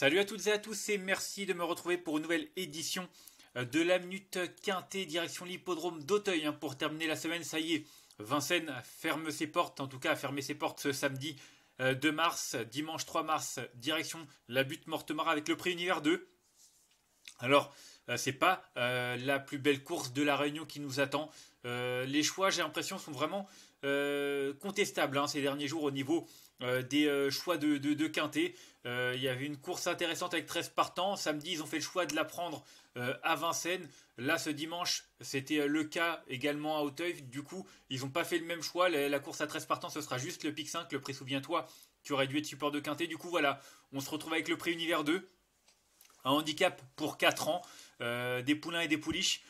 Salut à toutes et à tous et merci de me retrouver pour une nouvelle édition euh, de la Minute Quintée direction l'hippodrome d'Auteuil hein, pour terminer la semaine. Ça y est, Vincennes ferme ses portes, en tout cas a fermé ses portes ce samedi 2 euh, mars, dimanche 3 mars, direction la butte Mortemara avec le prix Univers 2. Alors, euh, c'est pas la plus belle course de la Réunion qui nous attend. les choix, j'ai l'impression, sont vraiment contestables hein, ces derniers jours au niveau euh, des euh, choix de, de, quintet. Euh, il y avait une course intéressante avec 13 partants. Samedi, ils ont fait le choix de la prendre à Vincennes. Là, ce dimanche, c'était le cas également à Hauteuil. Du coup, ils n'ont pas fait le même choix. La, course à 13 partants, ce sera juste le pic 5, le prix Souviens-toi, tu aurais dû être support de quintet. Du coup, voilà, on se retrouve avec le prix Univers 2. Un handicap pour 4 ans, des poulains et des pouliches,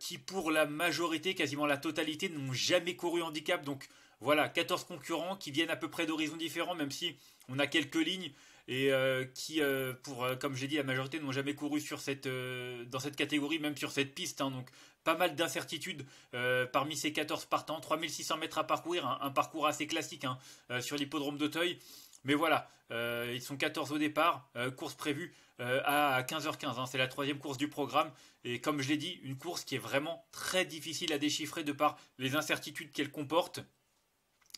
qui pour la majorité, quasiment la totalité, n'ont jamais couru handicap. Donc, voilà, 14 concurrents qui viennent à peu près d'horizons différents, même si on a quelques lignes et euh, qui, euh, pour, euh, comme j'ai dit, la majorité n'ont jamais couru sur cette, dans cette catégorie, même sur cette piste. Hein. donc pas mal d'incertitudes parmi ces 14 partants, 3600 mètres à parcourir, un parcours assez classique hein, sur l'hippodrome d'Auteuil. Mais voilà, ils sont 14 au départ, course prévue à 15h15, hein. c'est la troisième course du programme. Et comme je l'ai dit, une course qui est vraiment très difficile à déchiffrer de par les incertitudes qu'elle comporte.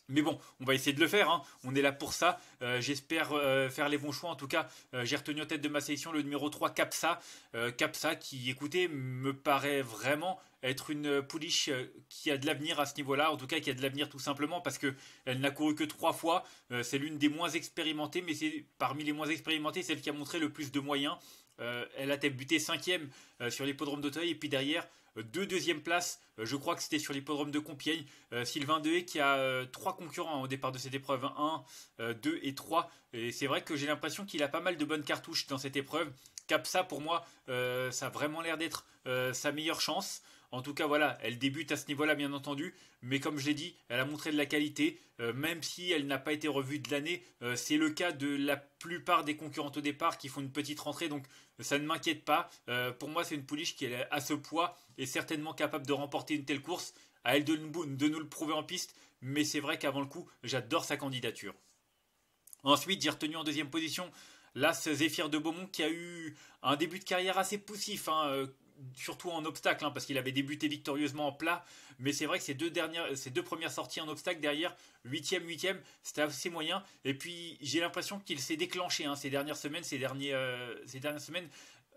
Mais bon, on va essayer de le faire, hein. on est là pour ça. Euh, j'espère euh, faire les bons choix. En tout cas, euh, j'ai retenu en tête de ma sélection le numéro 3, Capsa. Capsa qui, écoutez, me paraît vraiment être une pouliche qui a de l'avenir à ce niveau-là. En tout cas, qui a de l'avenir tout simplement parce qu'elle n'a couru que trois fois. c'est l'une des moins expérimentées, mais c'est parmi les moins expérimentées, celle qui a montré le plus de moyens. elle a buté cinquième sur l'hippodrome d'Auteuil et puis derrière, euh, deux place, place, euh, je crois que c'était sur l'hippodrome de Compiègne. Euh, Sylvain Dehaye qui a trois concurrents hein, au départ de cette épreuve 1, hein. 2 et 3. Et c'est vrai que j'ai l'impression qu'il a pas mal de bonnes cartouches dans cette épreuve. Capsa, pour moi, ça a vraiment l'air d'être sa meilleure chance. En tout cas, voilà, elle débute à ce niveau-là, bien entendu. Mais comme je l'ai dit, elle a montré de la qualité. même si elle n'a pas été revue de l'année, c'est le cas de la plupart des concurrentes au départ qui font une petite rentrée. Donc ça ne m'inquiète pas. Euh, pour moi, c'est une pouliche qui est à ce poids et certainement capable de remporter une telle course. À elle de, de nous le prouver en piste, mais c'est vrai qu'avant le coup, j'adore sa candidature. Ensuite, j'ai retenu en deuxième position l'As Zéphir de Beaumont qui a eu un début de carrière assez poussif. Hein, euh, surtout en obstacle, hein, parce qu'il avait débuté victorieusement en plat. Mais c'est vrai que ces deux, dernières, ces deux premières sorties en obstacle derrière, 8 huitième, 8 c'était assez moyen. Et puis j'ai l'impression qu'il s'est déclenché hein, ces dernières semaines, ces, derniers, euh, ces dernières semaines.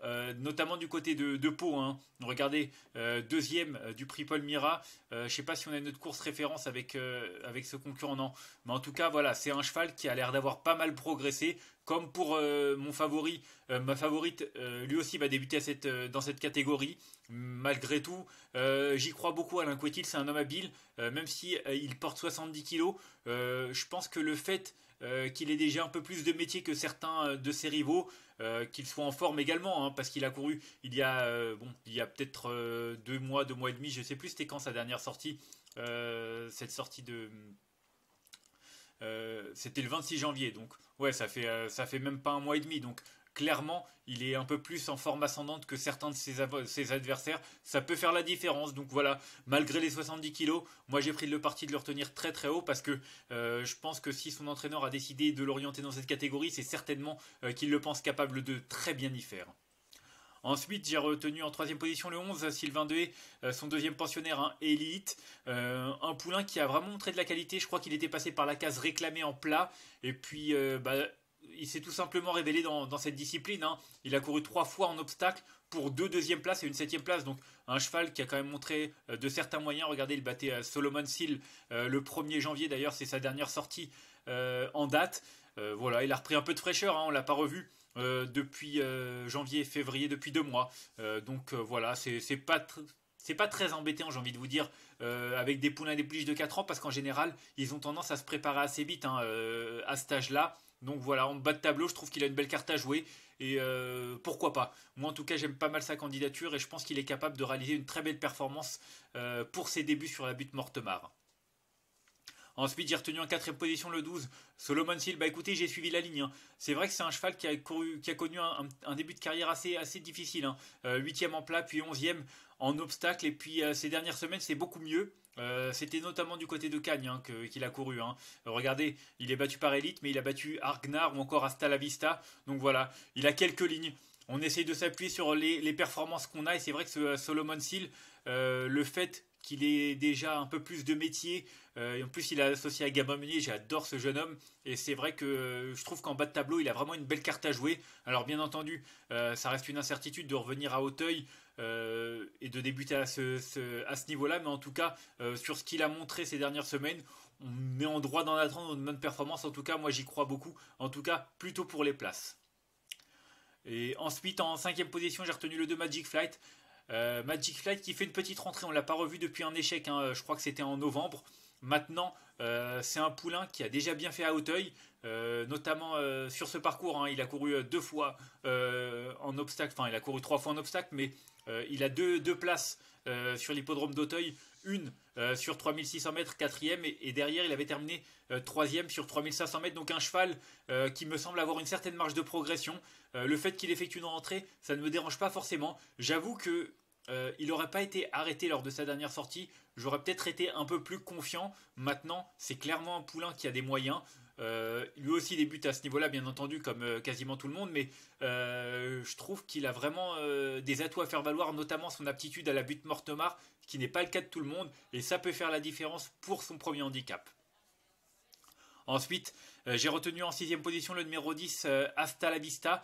Euh, notamment du côté de, de Pau. Hein. Regardez, euh, deuxième du prix Paul Mira. je sais pas si on a notre course référence avec, avec ce concurrent, non. Mais en tout cas, voilà, c'est un cheval qui a l'air d'avoir pas mal progressé. Comme pour euh, mon favori, euh, ma favorite, euh, lui aussi va débuter dans cette catégorie. Malgré tout, j'y crois beaucoup. Alain Quetil, c'est un homme habile, même si il porte 70 kilos. je pense que le fait qu'il ait déjà un peu plus de métier que certains de ses rivaux, qu'il soit en forme également, hein, parce qu'il a couru il y a bon, il y peut-être deux mois, deux mois et demi, je ne sais plus. C'était quand sa dernière sortie, cette sortie de euh, c'était le 26 janvier, donc ouais, ça fait, euh, ça fait même pas un mois et demi. Donc clairement, il est un peu plus en forme ascendante que certains de ses, adversaires. Ça peut faire la différence. Donc voilà, malgré les 70 kilos, moi j'ai pris le parti de le retenir très très haut parce que euh, je pense que si son entraîneur a décidé de l'orienter dans cette catégorie, c'est certainement qu'il le pense capable de très bien y faire. Ensuite, j'ai retenu en troisième position le 11, Sylvain Dehé, euh, son deuxième pensionnaire, un hein, élite. Euh, un poulain qui a vraiment montré de la qualité. Je crois qu'il était passé par la case réclamée en plat. Et puis, euh, bah, il s'est tout simplement révélé dans, cette discipline. Hein. Il a couru trois fois en obstacle pour deux deuxièmes places et une septième place. Donc un cheval qui a quand même montré de certains moyens. Regardez, il battait Solomon Seal le 1er janvier d'ailleurs, c'est sa dernière sortie en date. voilà, il a repris un peu de fraîcheur, on hein. on l'a pas revu euh, depuis euh, janvier février, depuis deux mois. Euh, donc voilà, c'est pas c'est pas très embêtant, j'ai envie de vous dire, avec des poulains des pliches de 4 ans, parce qu'en général, ils ont tendance à se préparer assez vite hein, à cet âge-là. Donc voilà, en bas de tableau, je trouve qu'il a une belle carte à jouer, et pourquoi pas. Moi, en tout cas, j'aime pas mal sa candidature, et je pense qu'il est capable de réaliser une très belle performance pour ses débuts sur la butte Mortemar. Ensuite, j'ai retenu en quatrième position le 12, Solomon Seal. Bah écoutez, j'ai suivi la ligne. Hein. C'est vrai que c'est un cheval qui a, connu un, début de carrière assez, difficile. Hein. 8 euh, en plat, puis 11e en obstacle. Et puis euh, ces dernières semaines, c'est beaucoup mieux. Euh, c'était notamment du côté de Cagnes hein, qu'il a couru. Hein. Regardez, il est battu par Elite, mais il a battu Argnar ou encore Astalavista. la Vista. Donc voilà, il a quelques lignes. On essaye de s'appuyer sur les, performances qu'on a. Et c'est vrai que Solomon Seal, le fait qu'il ait déjà un peu plus de métier. Euh, et en plus, il est associé à Gabin j'adore ce jeune homme. Et c'est vrai que euh, je trouve qu'en bas de tableau, il a vraiment une belle carte à jouer. Alors bien entendu, euh, ça reste une incertitude de revenir à Hauteuil et de débuter à ce, à ce niveau-là. Mais en tout cas, sur ce qu'il a montré ces dernières semaines, on est en droit d'en attendre une bonne performance. En tout cas, moi j'y crois beaucoup. En tout cas, plutôt pour les places. Et ensuite, en cinquième position, j'ai retenu le 2 Magic Flight. Euh, Magic Flight qui fait une petite rentrée, on l'a pas revu depuis un échec, hein. je crois que c'était en novembre. Maintenant, euh, c'est un poulain qui a déjà bien fait à Hauteuil, euh, notamment euh, sur ce parcours, hein, il a couru euh, deux fois en obstacle, enfin il a couru trois fois en obstacle, mais il a deux, places sur l'hippodrome d'Auteuil, une sur 3600 mètres, quatrième, et, derrière il avait terminé troisième sur 3500 mètres, donc un cheval qui me semble avoir une certaine marge de progression. le fait qu'il effectue une rentrée, ça ne me dérange pas forcément. J'avoue que il n'aurait pas été arrêté lors de sa dernière sortie. J'aurais peut-être été un peu plus confiant. Maintenant, c'est clairement un poulain qui a des moyens. Euh, lui aussi débute à ce niveau-là, bien entendu, comme euh, quasiment tout le monde, mais euh, je trouve qu'il a vraiment des atouts à faire valoir, notamment son aptitude à la butte mortemar, qui n'est pas le cas de tout le monde, et ça peut faire la différence pour son premier handicap. Ensuite, j'ai retenu en sixième position le numéro 10, Hasta la Vista.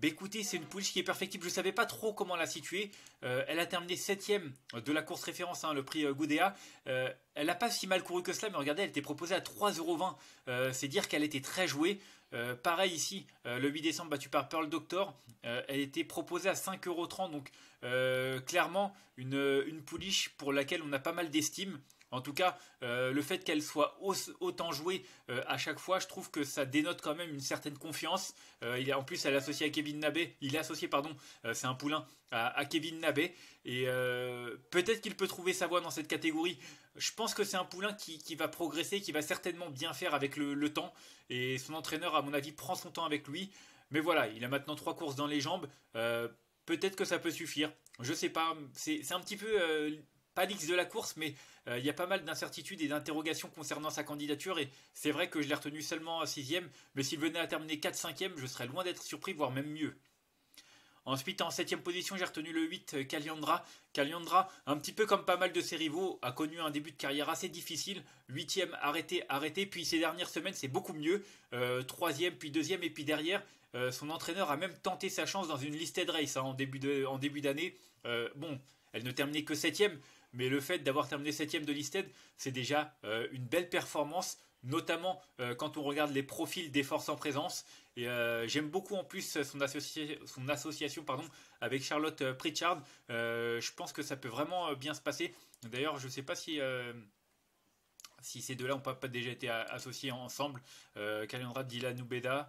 Bah, écoutez, c'est une pouliche qui est perfectible. Je ne savais pas trop comment la situer. Euh, elle a terminé 7ème de la course référence, hein, le prix euh, Goudéa. Euh, elle n'a pas si mal couru que cela, mais regardez, elle était proposée à 3,20€. c'est dire qu'elle était très jouée. pareil ici, le 8 décembre battue par Pearl Doctor. elle était proposée à 5,30€. Donc clairement, une, une pouliche pour laquelle on a pas mal d'estime. En tout cas, euh, le fait qu'elle soit autant jouée euh, à chaque fois, je trouve que ça dénote quand même une certaine confiance. Euh, en plus, elle est associée à Kevin Nabé. Il est associé, pardon, c'est un poulain, à, Kevin Nabé. Et peut-être qu'il peut trouver sa voie dans cette catégorie. Je pense que c'est un poulain qui, va progresser, qui va certainement bien faire avec le, temps. Et son entraîneur, à mon avis, prend son temps avec lui. Mais voilà, il a maintenant trois courses dans les jambes. peut-être que ça peut suffire. Je sais pas. C'est un petit peu pas l'X de la course, mais euh, il y a pas mal d'incertitudes et d'interrogations concernant sa candidature. Et c'est vrai que je l'ai retenu seulement 6ème, mais s'il venait à terminer 4-5ème, je serais loin d'être surpris, voire même mieux. Ensuite, en 7ème position, j'ai retenu le 8, euh, Caliandra. Caliandra, un petit peu comme pas mal de ses rivaux, a connu un début de carrière assez difficile. 8 e arrêté, arrêté. Puis ces dernières semaines, c'est beaucoup mieux. 3 euh, e puis 2ème, et puis derrière, son entraîneur a même tenté sa chance dans une listed race hein, en début d'année. bon, elle ne terminait que 7ème, mais le fait d'avoir terminé 7 e de listed, c'est déjà euh, une belle performance, notamment euh, quand on regarde les profils des forces en présence. Et euh, j'aime beaucoup en plus son, son association pardon, avec Charlotte Pritchard. je pense que ça peut vraiment bien se passer. D'ailleurs, je ne sais pas si si ces deux-là n'ont pas, déjà été associés ensemble. Calendra, Kalendra Dylan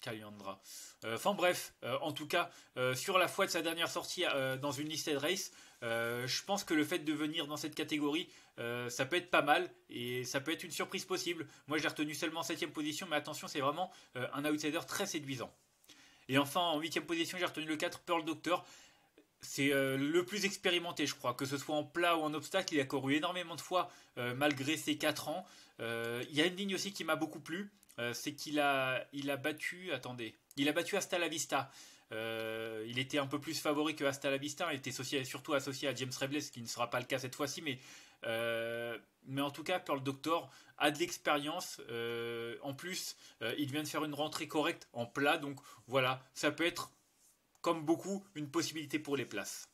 Caliandra. Euh, enfin bref, euh, en tout cas, euh, sur la foi de sa dernière sortie dans une listed race, je pense que le fait de venir dans cette catégorie, ça peut être pas mal et ça peut être une surprise possible. Moi, j'ai retenu seulement 7ème position, mais attention, c'est vraiment un outsider très séduisant. Et enfin, en 8ème position, j'ai retenu le 4, Pearl Doctor. C'est le plus expérimenté, je crois. Que ce soit en plat ou en obstacle, il a couru énormément de fois malgré ses 4 ans. Il euh, y a une ligne aussi qui m'a beaucoup plu, euh, c'est qu'il a, il a battu, attendez, il a battu Hasta la Vista. Euh, il était un peu plus favori que Hasta la Vista. Il était surtout associé à James Rebless ce qui ne sera pas le cas cette fois-ci. Mais, mais en tout cas, Pearl Doctor a de l'expérience. en plus, il vient de faire une rentrée correcte en plat. Donc voilà, ça peut être, comme beaucoup, une possibilité pour les places.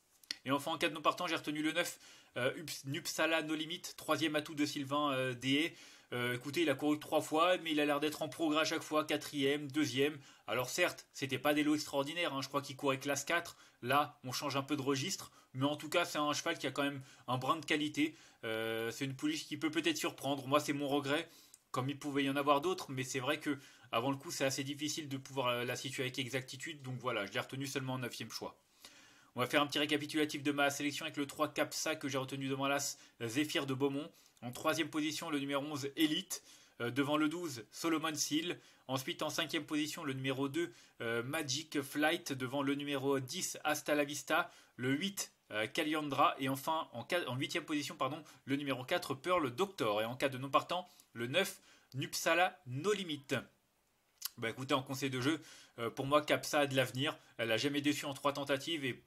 Et enfin, en cas de non partant, j'ai retenu le 9, Nupsala No Limit, troisième atout de Sylvain D euh, écoutez, il a couru trois fois, mais il a l'air d'être en progrès à chaque fois, quatrième, deuxième. Alors certes, c'était pas des lots extraordinaires, hein. je crois qu'il courait classe 4. Là, on change un peu de registre, mais en tout cas, c'est un cheval qui a quand même un brin de qualité. Euh, c'est une pouliche qui peut peut-être surprendre. Moi, c'est mon regret, comme il pouvait y en avoir d'autres, mais c'est vrai que avant le coup, c'est assez difficile de pouvoir la situer avec exactitude. Donc voilà, je l'ai retenu seulement en neuvième choix. On va faire un petit récapitulatif de ma sélection avec le 3 Capsa que j'ai retenu devant l'as Zephyr de Beaumont, en troisième position, le numéro 11, Elite. Euh, devant le 12, Solomon Seal. Ensuite, en cinquième position, le numéro 2, euh, Magic Flight. Devant le numéro 10, Hasta la Vista. Le 8, euh, Caliandra. Et enfin, en, 8e position, pardon, le numéro 4, Pearl Doctor. Et en cas de non partant, le 9, Nupsala No Limit. Bah écoutez, en conseil de jeu, pour moi, Capsa a de l'avenir. Elle a jamais déçu en trois tentatives et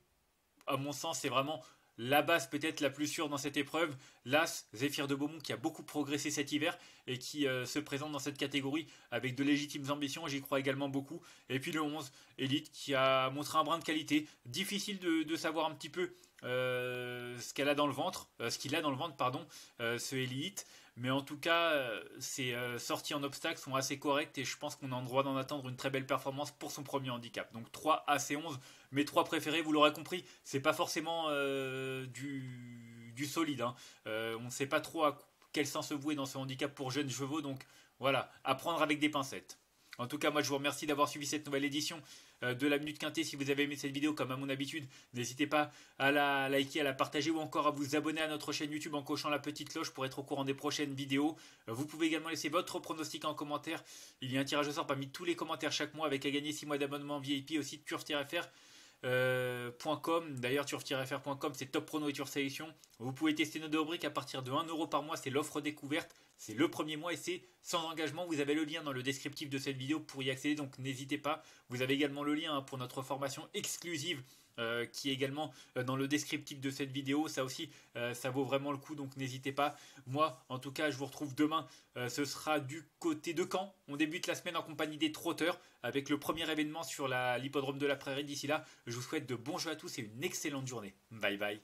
à mon sens, c'est vraiment la base peut-être la plus sûre dans cette épreuve, l'As Zéphir de Beaumont qui a beaucoup progressé cet hiver et qui euh, se présente dans cette catégorie avec de légitimes ambitions, j'y crois également beaucoup. Et puis le 11, Elite qui a montré un brin de qualité, difficile de, savoir un petit peu euh, ce qu'elle a dans le ventre, euh, ce qu'il a dans le ventre, pardon, ce Elite. Mais en tout cas, ses euh, euh, sorties en obstacle sont assez correctes et je pense qu'on a le droit d'en attendre une très belle performance pour son premier handicap. Donc 3 AC11, mes 3 préférés, vous l'aurez compris, c'est pas forcément euh, du, solide. Hein. on ne sait pas trop à quel sens se vouer dans ce handicap pour jeunes chevaux, donc voilà, à prendre avec des pincettes. En tout cas, moi je vous remercie d'avoir suivi cette nouvelle édition euh, de la Minute Quintée. Si vous avez aimé cette vidéo, comme à mon habitude, n'hésitez pas à la liker, à la partager ou encore à vous abonner à notre chaîne YouTube en cochant la petite cloche pour être au courant des prochaines vidéos. Euh, vous pouvez également laisser votre pronostic en commentaire. Il y a un tirage au sort parmi tous les commentaires chaque mois avec à gagner 6 mois d'abonnement VIP au site Curve euh, .com, d'ailleurs sur frcom c'est top prono et turf sélection. Vous pouvez tester nos deux rubriques à partir de 1€ par mois, c'est l'offre découverte, c'est le premier mois et c'est sans engagement. Vous avez le lien dans le descriptif de cette vidéo pour y accéder, donc n'hésitez pas. Vous avez également le lien hein, pour notre formation exclusive euh, qui est également euh, dans le descriptif de cette vidéo. Ça aussi, euh, ça vaut vraiment le coup, donc n'hésitez pas. Moi, en tout cas, je vous retrouve demain. ce sera du côté de Caen. On débute la semaine en compagnie des trotteurs avec le premier événement sur l'hippodrome de la prairie. D'ici là, je vous souhaite de bons jeux à tous et une excellente journée. Bye bye.